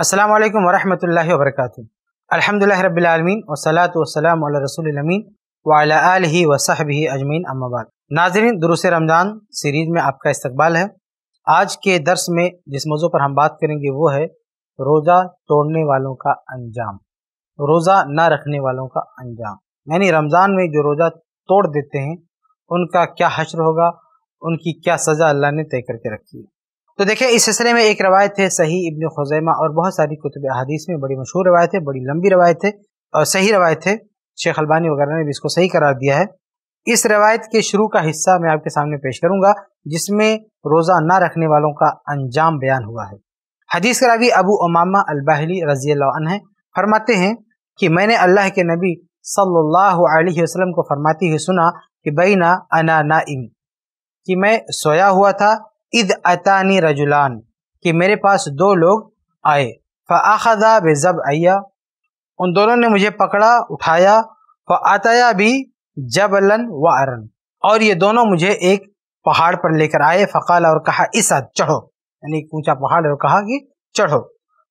अस्सलाम वालेकुम वरहमतुल्लाहि वबरकातुह अल्हम्दुलिल्लाह रब्बिल आलमीन व सलातु व सलाम अला रसूलिल अमीन व अला आलिहि व सहबिहि अजमीन अम्मा बाद नाज़रीन दुरुस रमज़ान सीरीज़ में आपका इस्तकबाल है आज के दर्स में जिस मौजू पर हम बात करेंगे वो है रोज़ा तोड़ने वालों का अंजाम रोज़ा न रखने वालों का अंजाम यानी रमज़ान में जो रोज़ा तोड़ देते हैं उनका क्या हश्र होगा उनकी क्या सज़ा अल्लाह ने तय करके रखी है तो देखें इस सिलसिले में एक रवायत है सही इब्न खुजैमा और बहुत सारी कुतब हदीस में बड़ी मशहूर रवायत है बड़ी लंबी रवायत है और सही रवायत है शेख अलबानी वगैरह ने भी इसको सही करार दिया है इस रवायत के शुरू का हिस्सा मैं आपके सामने पेश करूंगा जिसमें रोज़ा ना रखने वालों का अंजाम बयान हुआ है हदीस करावी अबू उमामा अलबाहली रजी है फरमाते हैं कि मैंने अल्लाह के नबी सल्लल्लाहु अलैहि वसल्लम को फरमाती हुई सुना कि बैना अना नाइम कि मैं सोया हुआ था इद अतानी रजुलान कि मेरे पास दो लोग आए फ़ाखदा बेज़ब आया उन दोनों ने मुझे पकड़ा उठाया आताया भी जबलन व अरन और ये दोनों मुझे एक पहाड़ पर लेकर आए फ़काल और कहा इसा चढ़ो यानी ऊँचा पहाड़ और कहा कि चढ़ो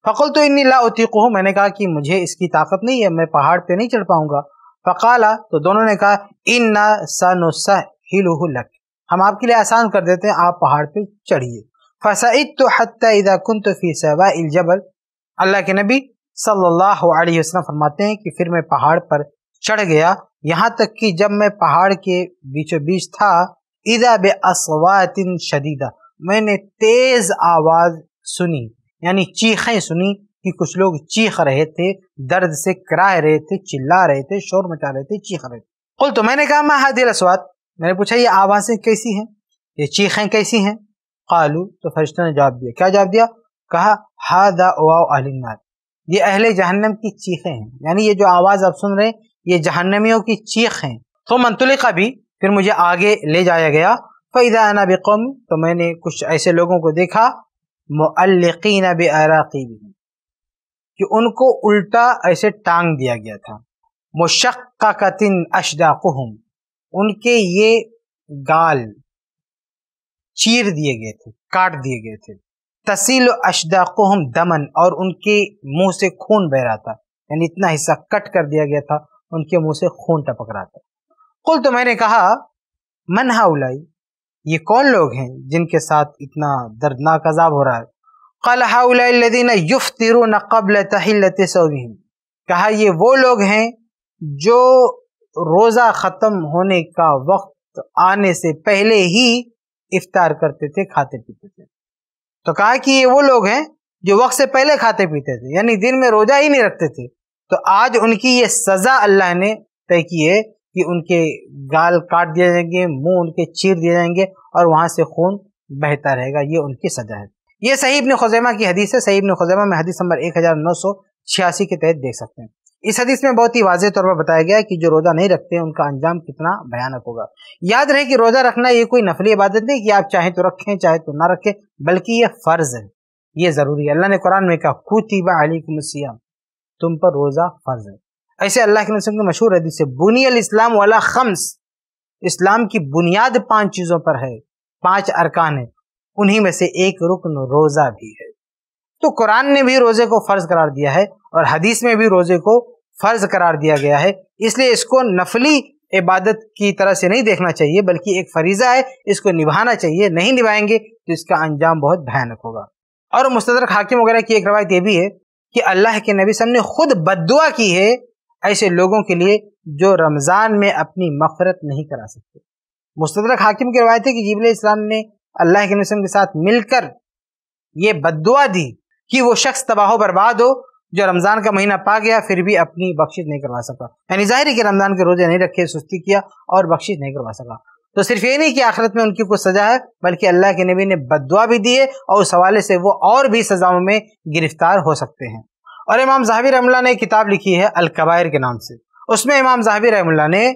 फ़कल तो इन्नी लातीक हूँ मैंने कहा कि मुझे इसकी ताकत नहीं है मैं पहाड़ पर नहीं चढ़ पाऊँगा फ़काला तो दोनों ने कहा इन ना सा नुस्सा हिल लक हम आपके लिए आसान कर देते हैं आप पहाड़ पे चढ़िए फसाइद तो हत्या कुन तो फ़ी सबा अल्लाह के नबी सल्लल्लाहु अलैहि वसल्लम फरमाते हैं कि फिर मैं पहाड़ पर चढ़ गया यहाँ तक कि जब मैं पहाड़ के बीचों बीच था इदा बे असवातिन शदीदा मैंने तेज़ आवाज़ सुनी यानी चीखें सुनी कि कुछ लोग चीख रहे थे दर्द से कराह रहे थे चिल्ला रहे थे शोर मचा रहे थे चीख रहे थे कुल तो मैंने कहा मैं हादिल असवात मैंने पूछा ये आवाज़ें कैसी हैं ये चीखें कैसी हैं कालू तो फरिश्तों ने जवाब दिया क्या जवाब दिया कहा हा दा अलिनार ये अहले जहन्नम की चीखें हैं यानी ये जो आवाज़ आप सुन रहे हैं ये जहन्नमियों की चीख हैं तो मंतलिका भी फिर मुझे आगे ले जाया गया फ़ैदा आना बेकौम तो मैंने कुछ ऐसे लोगों को देखा मल्लिकीन बराकी कि उनको उल्टा ऐसे टांग दिया गया था मुशक्क़तिन अशदाकुहम उनके ये गाल चीर दिए गए थे काट दिए गए थे तसील हम दमन और उनके मुंह से खून बह रहा था यानी इतना हिस्सा कट कर दिया गया था उनके मुंह से खून टपक रहा था कुल तो मैंने कहा मन उलाई ये कौन लोग हैं जिनके साथ इतना दर्दनाक अजाब हो रहा है कल हाउलादीन युफ तिरुन कबल तहिलत कहा ये वो लोग हैं जो रोज़ा ख़त्म होने का वक्त आने से पहले ही इफ्तार करते थे खाते पीते थे तो कहा कि ये वो लोग हैं जो वक्त से पहले खाते पीते थे यानी दिन में रोज़ा ही नहीं रखते थे तो आज उनकी ये सज़ा अल्लाह ने तय की है कि उनके गाल काट दिए जाएंगे मुंह उनके चीर दिए जाएंगे और वहाँ से खून बहता रहेगा ये उनकी सज़ा है ये सही इबन खुजैमा की हदीस है सही इबन खुजैमा में हदीस नंबर एक हज़ार नौ सौ छियासी के तहत देख सकते हैं इस हदीस में बहुत ही वाजह तौर पर बताया गया है कि जो रोज़ा नहीं रखते हैं उनका अंजाम कितना भयानक होगा याद रहे कि रोज़ा रखना ये कोई नफली इबादत नहीं कि आप चाहे तो रखें चाहे तो ना रखें बल्कि ये फ़र्ज है ये ज़रूरी है अल्लाह ने कुरान में कहा कुतिबा अलीकुमसियाम तुम पर रोज़ा फ़र्ज है ऐसे अल्लाह के नसम की मशहूर हदीस है बुनियल इस्लाम वाला खम्स इस्लाम की बुनियाद पांच चीज़ों पर है पांच अरकान है उन्हीं में से एक रुकन रोज़ा भी है तो कुरान ने भी रोज़े को फ़र्ज करार दिया है और हदीस में भी रोज़े को फ़र्ज करार दिया गया है इसलिए इसको नफली इबादत की तरह से नहीं देखना चाहिए बल्कि एक फरीज़ा है इसको निभाना चाहिए नहीं निभाएंगे तो इसका अंजाम बहुत भयानक होगा और मुस्तर हाकिम वगैरह की एक रवायत यह भी है कि अल्लाह के नबी सब ने खुद बदुआ की है ऐसे लोगों के लिए जो रमज़ान में अपनी मफरत नहीं करा सकते मुस्तर हाकिम की रवायत है कि जीबल इस्लाम ने अल्लाह के नबी के साथ मिलकर ये बदुआ दी कि वो शख्स तबाह बर्बाद हो जो रमज़ान का महीना पा गया फिर भी अपनी बख्शिश नहीं करवा सका यानी जाहिर है कि रमज़ान के रोज़े नहीं रखे सुस्ती किया और बख्शिश नहीं करवा सका तो सिर्फ ये नहीं कि आखिरत में उनकी कुछ सज़ा है बल्कि अल्लाह के नबी ने बदवा भी दी है और उस हवाले से वो और भी सज़ाओं में गिरफ्तार हो सकते हैं और इमाम जहाबी रहमल्ला ने किताब लिखी है अलकबायर के नाम से उसमें इमाम जहाबी रहमल्ला ने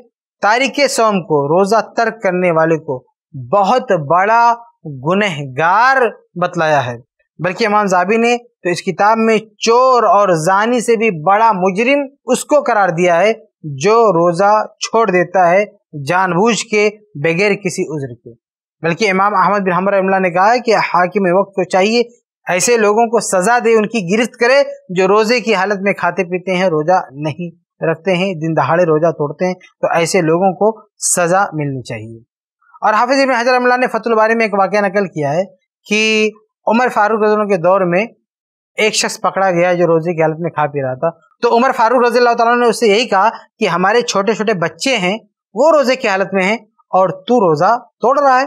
तारिक सोम को रोज़ा तर्क करने वाले को बहुत बड़ा गुनहगार बतलाया है बल्कि इमाम जाबी ने तो इस किताब में चोर और जानी से भी बड़ा मुजरिम उसको करार दिया है जो रोज़ा छोड़ देता है जानबूझ के बगैर किसी उज्र के बल्कि इमाम अहमद बिन हमर ने कहा है कि हाकिम वक्त को तो चाहिए ऐसे लोगों को सज़ा दे उनकी गिरफ्त करे जो रोज़े की हालत में खाते पीते हैं रोज़ा नहीं रखते हैं दिन दहाड़े रोज़ा तोड़ते हैं तो ऐसे लोगों को सज़ा मिलनी चाहिए और हाफिज़ इबन हजर अमला ने फतुल बारी में एक वाक्य नकल किया है कि उमर फारूक रजों के दौर में एक शख्स पकड़ा गया जो रोजे की हालत में खा पी रहा था तो उमर फारूक रजी अल्लाह ने उससे यही कहा कि हमारे छोटे छोटे बच्चे हैं वो रोजे की हालत में हैं और तू रोजा तोड़ रहा है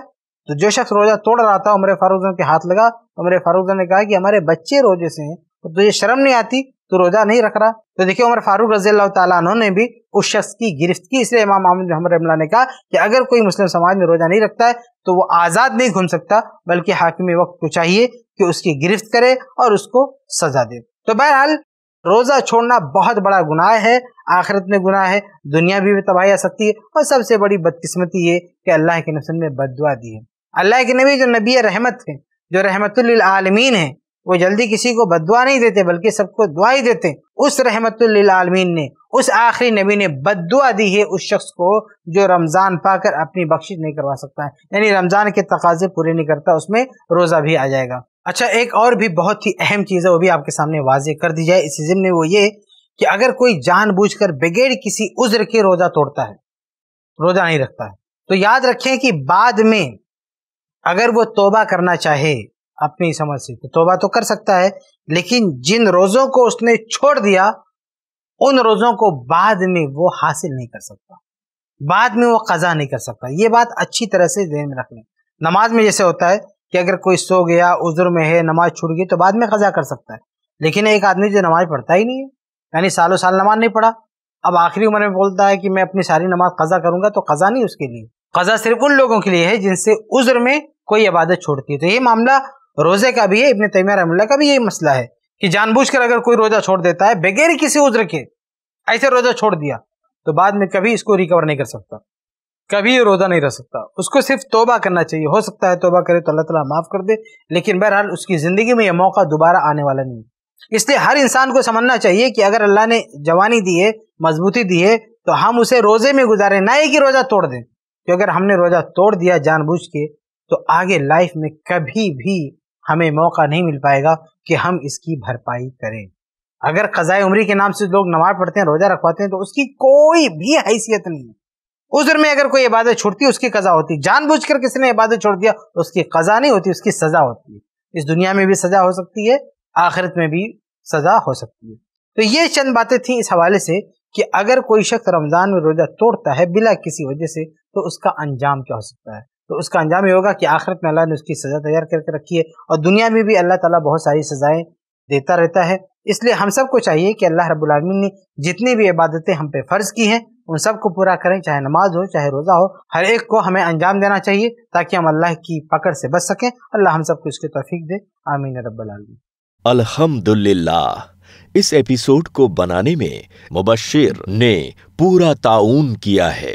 तो जो शख्स रोजा तोड़ रहा था उमर फारूक के हाथ लगा तो उमर फारूक ने कहा कि हमारे बच्चे रोजे से हैं तो तुझे शर्म नहीं आती तो रोजा नहीं रख रहा तो देखिये उमर फारूक रजी अल्लाह ने भी उस शख्स की गिरफ्त की इसलिए इमाम अहमद रमला ने कहा कि अगर कोई मुस्लिम समाज में रोजा नहीं रखता है तो वो आज़ाद नहीं घूम सकता बल्कि हाकिम वक्त को चाहिए कि उसकी गिरफ्त करे और उसको सजा दे तो बहरहाल रोज़ा छोड़ना बहुत बड़ा गुनाह है आखिरत में गुनाह है दुनिया भी, तबाही आ सकती है और सबसे बड़ी बदकिस्मती ये कि अल्लाह के नफसल ने बदवा दी है अल्लाह के नबी जो नबी रहमत हैं जो रहमतुल्लमीन हैं वो जल्दी किसी को बदवा नहीं देते बल्कि सबको दुआ ही देते उस आलमीन ने उस आखिरी नबी ने बदवा दी है उस शख्स को जो रमज़ान पाकर अपनी बख्शिश नहीं करवा सकता है यानी रमज़ान के तकाजे पूरे नहीं करता उसमें रोज़ा भी आ जाएगा अच्छा एक और भी बहुत ही अहम चीज़ है वो भी आपके सामने वाजे कर दी जाए इसी जिम्मे वो ये कि अगर कोई कर बगैर किसी उज्र के रोज़ा तोड़ता है रोज़ा नहीं रखता है तो याद रखें कि बाद में अगर वो तोबा करना चाहे अपनी समझ से तो तोबा तो कर सकता है लेकिन जिन रोज़ों को उसने छोड़ दिया उन रोज़ों को बाद में वो हासिल नहीं कर सकता बाद में वो कज़ा नहीं कर सकता ये बात अच्छी तरह से ध्यान में रख लें नमाज में जैसे होता है कि अगर कोई सो गया उज्र में है नमाज छूट गई तो बाद में कज़ा कर सकता है लेकिन एक आदमी जो नमाज पढ़ता ही नहीं है यानी सालों साल नमाज नहीं पढ़ा अब आखिरी उम्र में बोलता है कि मैं अपनी सारी नमाज कज़ा करूंगा तो कज़ा नहीं उसके लिए कज़ा सिर्फ उन लोगों के लिए है जिनसे उज्र में कोई इबादत छोड़ती है तो ये मामला रोज़े का भी है इबन तैमिया रहमल्ला का भी यही मसला है कि जानबूझकर अगर कोई रोज़ा छोड़ देता है बगैर किसी उज्र के ऐसे रोज़ा छोड़ दिया तो बाद में कभी इसको रिकवर नहीं कर सकता कभी रोज़ा नहीं रह सकता उसको सिर्फ तोबा करना चाहिए हो सकता है तोबा करे तो अल्लाह ताला माफ़ कर दे लेकिन बहरहाल उसकी ज़िंदगी में यह मौका दोबारा आने वाला नहीं इसलिए हर इंसान को समझना चाहिए कि अगर अल्लाह ने जवानी दी है मजबूती दी है तो हम उसे रोज़े में गुजारें ना ही कि रोज़ा तोड़ दें क्योंकि अगर हमने रोज़ा तोड़ दिया जानबूझ के तो आगे लाइफ में कभी भी हमें मौका नहीं मिल पाएगा कि हम इसकी भरपाई करें अगर कज़ाए उम्री के नाम से लोग नमाज पढ़ते हैं रोज़ा रखवाते हैं तो उसकी कोई भी हैसियत नहीं है उजर में अगर कोई इबादत छोड़ती है उसकी कज़ा होती जानबूझ कर किसी ने इबादत छोड़ दिया तो उसकी कज़ा नहीं होती उसकी सज़ा होती है इस दुनिया में भी सज़ा हो सकती है आखिरत में भी सज़ा हो सकती है तो ये चंद बातें थी इस हवाले से कि अगर कोई शख्स रमज़ान में रोज़ा तोड़ता है बिला किसी वजह से तो उसका अंजाम क्या हो सकता है तो उसका अंजाम ये होगा कि आखिरत में अल्लाह ने उसकी सज़ा तैयार करके रखी है और दुनिया में भी अल्लाह ताला बहुत सारी सज़ाएं देता रहता है इसलिए हम सबको चाहिए कि अल्लाह रबालमीन ने जितनी भी इबादतें हम पे फ़र्ज़ की हैं उन सबको पूरा करें चाहे नमाज हो चाहे रोज़ा हो हर एक को हमें अंजाम देना चाहिए ताकि हम अल्लाह की पकड़ से बच सकें अल्लाह हम सबको इसकी तोफ़ी दे आमीन रबालमीन अल्हम्दुलिल्लाह इस एपिसोड को बनाने में मुबशिर ने पूरा ताउन किया है